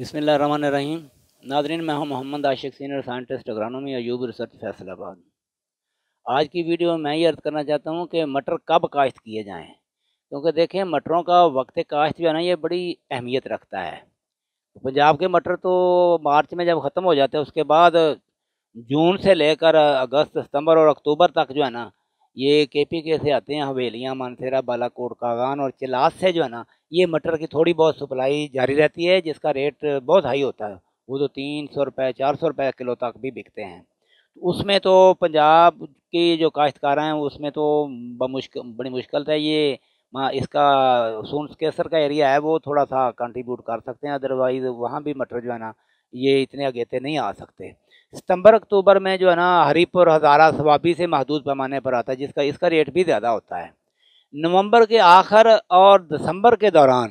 रहीम नाजरीन मैं हूं Mohammad Ashiq senior scientist agronomy Ayub research Faisalabad आज की वीडियो में मैं ये अर्ज़ करना चाहता हूं कि मटर कब काश्त किए जाएं क्योंकि देखें मटरों का वक्त काश्त जो है ना ये बड़ी अहमियत रखता है पंजाब के मटर तो मार्च में जब ख़त्म हो जाते हैं उसके बाद जून से लेकर अगस्त सितम्बर और अक्टूबर तक जो है ना ये के पी के से आते हैं हवेलियाँ मानसेरा बालाकोट कागान और चिलास से जो है ना ये मटर की थोड़ी बहुत सप्लाई जारी रहती है जिसका रेट बहुत हाई होता है वो तो तीन सौ रुपये चार सौ रुपये किलो तक भी बिकते हैं उसमें तो पंजाब के जो काश्तकार हैं उसमें तो बमुश्क बड़ी मुश्किल है ये इसका सोनकेसर केसर का एरिया है वो थोड़ा सा कंट्रीब्यूट कर सकते हैं अदरवाइज़ वहाँ भी मटर जो है ना ये इतने अगेते नहीं आ सकते सितंबर अक्टूबर में जो है ना हरीपुर हज़ारा सवाबी से महदूद पैमाने पर आता है जिसका इसका रेट भी ज़्यादा होता है नवंबर के आखिर और दिसंबर के दौरान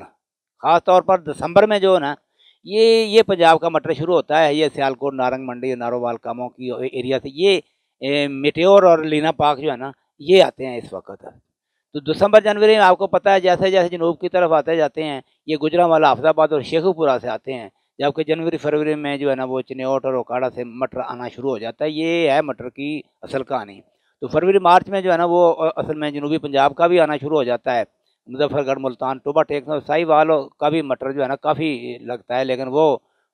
ख़ास तौर पर दिसंबर में जो है ना ये ये पंजाब का मटर शुरू होता है ये सियालकोट नारंग मंडी नारोवाल कामों की एरिया से ये मिट्योर और लीना पार्क जो है ना ये आते हैं इस वक्त तो दिसंबर जनवरी में आपको पता है जैसे जैसे जनूब की तरफ आते जाते हैं ये गुजरा वाला हफ्जाबाद और शेखुपुरा से आते हैं जबकि जनवरी फरवरी में जो है ना वो चिन्हौट और ओकाड़ा से मटर आना शुरू हो जाता है ये है मटर की असल कहानी तो फरवरी मार्च में जो है ना वो असल में जनूबी पंजाब का भी आना शुरू हो जाता है मुजफ्फरगढ़ मुल्तान टोबा टेक साहिवाल का भी मटर जो है ना काफ़ी लगता है लेकिन वो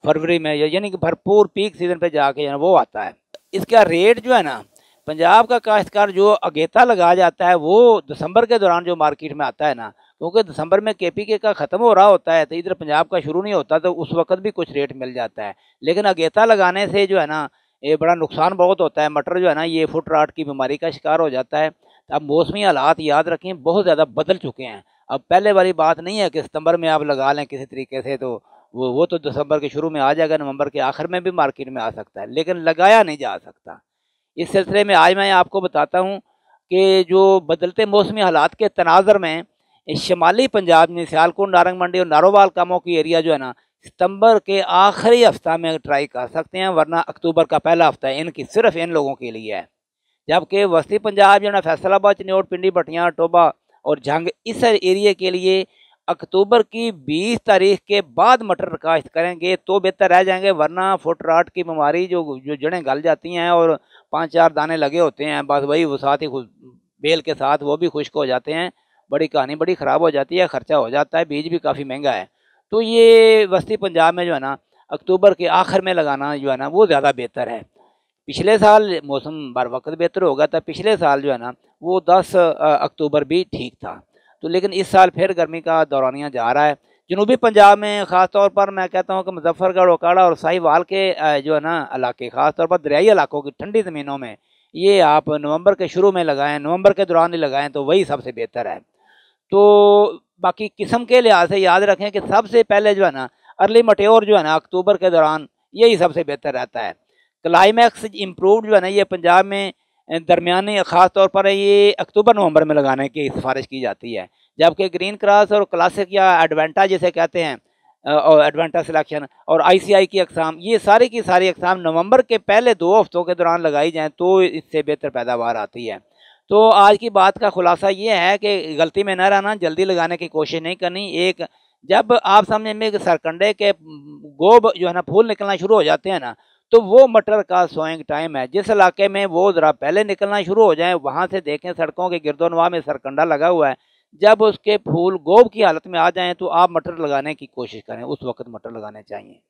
फरवरी में यानी कि भरपूर पीक सीजन पर जाके जो है वो आता है इसका रेट जो है ना पंजाब का काश्तकार जो अगेता लगा जाता है वो दिसंबर के दौरान जो मार्केट में आता है ना क्योंकि दिसंबर में के का ख़त्म हो रहा होता है तो इधर पंजाब का शुरू नहीं होता तो उस वक्त भी कुछ रेट मिल जाता है लेकिन अगेता लगाने से जो है ना ये बड़ा नुकसान बहुत होता है मटर जो है ना ये फुट राट की बीमारी का शिकार हो जाता है तो अब मौसमी हालात याद रखें बहुत ज़्यादा बदल चुके हैं अब पहले वाली बात नहीं है कि सितंबर में आप लगा लें किसी तरीके से तो वो वो तो दिसंबर के शुरू में आ जाएगा नवंबर के आखिर में भी मार्केट में आ सकता है लेकिन लगाया नहीं जा सकता इस सिलसिले में आज मैं आपको बताता हूँ कि जो बदलते मौसमी हालात के तनाजर में शमाली पंजाब में सियालकोट नारंग मंडी और नारोवाल कामों की एरिया जो है ना सितंबर के आखिरी हफ्ता में ट्राई कर सकते हैं वरना अक्टूबर का पहला हफ्ता इनकी सिर्फ इन लोगों के लिए है जबकि वस्ती पंजाब जो ना फैसलाबाद चनियोट पिंडी भटियाँ टोबा और जंग इस एरिए के लिए अक्टूबर की बीस तारीख के बाद मटर काश्त करेंगे तो बेहतर रह जाएंगे वरना फुटराट की बीमारी जो जो जड़ें गल जाती हैं और पाँच चार दाने लगे होते हैं बस वही वो साथ ही बेल के साथ वो भी खुश्क हो जाते हैं बड़ी कहानी बड़ी ख़राब हो जाती है ख़र्चा हो जाता है बीज भी काफ़ी महंगा है तो ये वस्ती पंजाब में जो है ना अक्टूबर के आखिर में लगाना जो है ना वो ज़्यादा बेहतर है पिछले साल मौसम बार वक्त बेहतर हो गया था पिछले साल जो है ना वो दस अक्टूबर भी ठीक था तो लेकिन इस साल फिर गर्मी का दौरानिया जा रहा है जनूबी पंजाब में ख़ास तौर पर मैं कहता हूँ कि मुजफ्फरगढ़ ओकाड़ा और साहिवाल के जो है ना इलाके ख़ास तौर पर दरियाई इलाकों की ठंडी ज़मीनों में ये आप नवंबर के शुरू में लगाएं नवंबर के दौरान ही लगाएं तो वही सबसे बेहतर है तो बाकी किस्म के लिहाज से याद रखें कि सबसे पहले जो है ना अर्ली मटेर जो है ना अक्टूबर के दौरान यही सबसे बेहतर रहता है क्लाइमैक्स इम्प्रूव जो है ना ये पंजाब में दरमिया ख़ास तौर पर ये अक्टूबर नवंबर में लगाने की सिफारिश की जाती है जबकि ग्रीन क्रॉस और क्लासिक या एडवेंटा जिसे कहते हैं और एडवेंटा सिलेक्शन और आईसीआई की अकसाम ये सारी की सारी अकसाम नवंबर के पहले दो हफ्तों के दौरान लगाई जाएँ तो इससे बेहतर पैदावार आती है तो आज की बात का खुलासा ये है कि गलती में ना रहना जल्दी लगाने की कोशिश नहीं करनी एक जब आप समझ में सरकंडे के गोब जो है ना फूल निकलना शुरू हो जाते हैं ना तो वो मटर का सोइंग टाइम है जिस इलाके में वो ज़रा पहले निकलना शुरू हो जाए वहाँ से देखें सड़कों के गिरदोनवा में सरकंडा लगा हुआ है जब उसके फूल गोब की हालत में आ जाएँ तो आप मटर लगाने की कोशिश करें उस वक्त मटर लगाने चाहिए